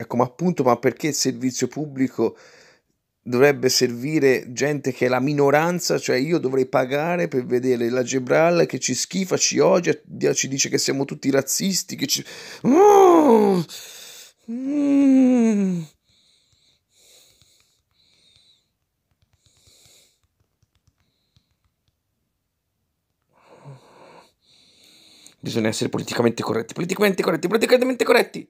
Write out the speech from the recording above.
Ecco, ma appunto, ma perché il servizio pubblico dovrebbe servire gente che è la minoranza, cioè io dovrei pagare per vedere la Gebral che ci schifa, ci odia, ci dice che siamo tutti razzisti, che ci... Oh! Mm. Bisogna essere politicamente corretti, politicamente corretti, politicamente corretti.